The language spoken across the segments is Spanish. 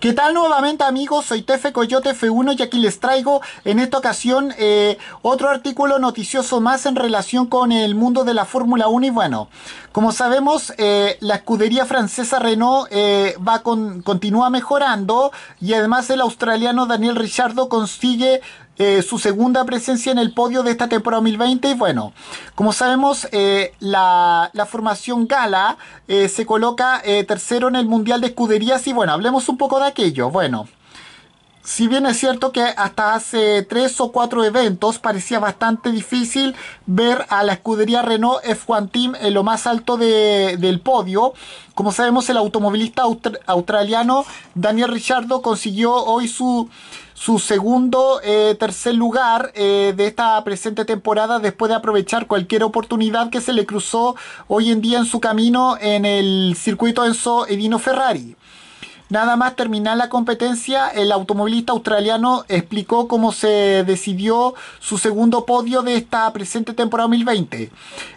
¿Qué tal nuevamente amigos? Soy Tefe Coyote F1 y aquí les traigo en esta ocasión eh, otro artículo noticioso más en relación con el mundo de la Fórmula 1 y bueno, como sabemos eh, la escudería francesa Renault eh, va con, continúa mejorando y además el australiano Daniel Richardo consigue eh, su segunda presencia en el podio de esta temporada 2020. Y bueno, como sabemos, eh, la, la, formación Gala eh, se coloca tercero en el Mundial de Escuderías. Y bueno, hablemos un poco de aquello. Bueno si bien es cierto que hasta hace tres o cuatro eventos parecía bastante difícil ver a la escudería Renault F1 Team en lo más alto del podio, como sabemos el automovilista australiano Daniel Richardo consiguió hoy su, su segundo eh, tercer lugar eh, de esta presente temporada después de aprovechar cualquier oportunidad que se le cruzó hoy en día en su camino en el circuito Enzo Edino Ferrari. Nada más terminar la competencia, el automovilista australiano explicó cómo se decidió su segundo podio de esta presente temporada 2020.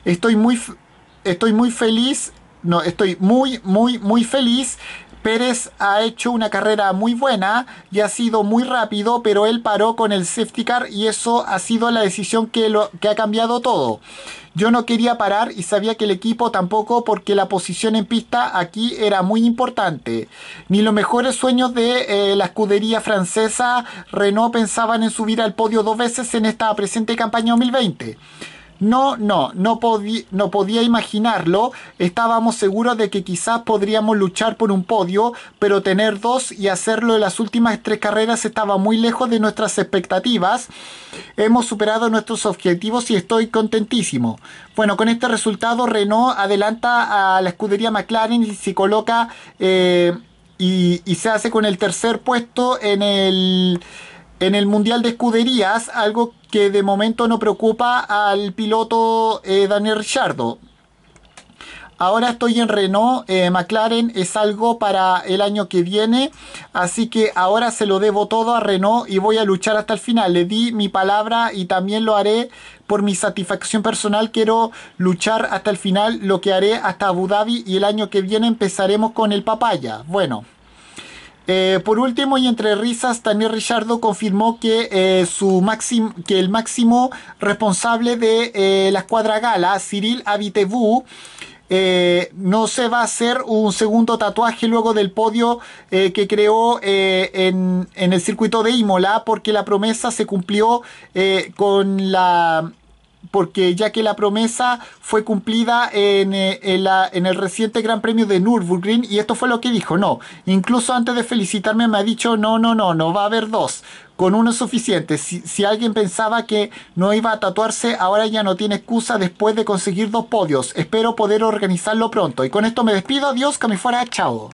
Estoy muy, estoy muy feliz, no, estoy muy, muy, muy feliz. Pérez ha hecho una carrera muy buena y ha sido muy rápido, pero él paró con el safety car y eso ha sido la decisión que, lo, que ha cambiado todo. Yo no quería parar y sabía que el equipo tampoco porque la posición en pista aquí era muy importante. Ni los mejores sueños de eh, la escudería francesa Renault pensaban en subir al podio dos veces en esta presente campaña 2020. No, no, no, podía imaginarlo. Estábamos seguros de que quizás podríamos luchar por un podio, pero tener dos y hacerlo en las últimas tres carreras estaba muy lejos de nuestras expectativas. Hemos superado nuestros objetivos y estoy contentísimo. Bueno, con este resultado Renault adelanta a la escudería McLaren y se coloca eh, y se hace con el tercer puesto en el en el Mundial de Escuderías, algo que de momento no preocupa al piloto eh, Daniel Ricciardo. Ahora estoy en Renault, eh, McLaren es algo para el año que viene, así que ahora se lo debo todo a Renault y voy a luchar hasta el final. Le di mi palabra y también lo haré por mi satisfacción personal. Quiero luchar hasta el final, lo que haré hasta Abu Dhabi y el año que viene empezaremos con el papaya. Bueno. Eh, por último, y entre risas, Daniel Richardo confirmó que, eh, su que el máximo responsable de eh, la escuadra gala, Cyril Abitebou, no se va a hacer un segundo tatuaje luego del podio que creó en, en, el circuito de Imola, porque la promesa se cumplió con la porque ya que la promesa fue cumplida eh, en, el reciente Gran Premio de Nürburgring y esto fue lo que dijo, no, incluso antes de felicitarme me ha dicho, no, no, no, no va a haber dos, con uno es suficiente, si, si alguien pensaba que no iba a tatuarse, ahora ya no tiene excusa después de conseguir dos podios, espero poder organizarlo pronto y con esto me despido, adiós, que me fuera, chao.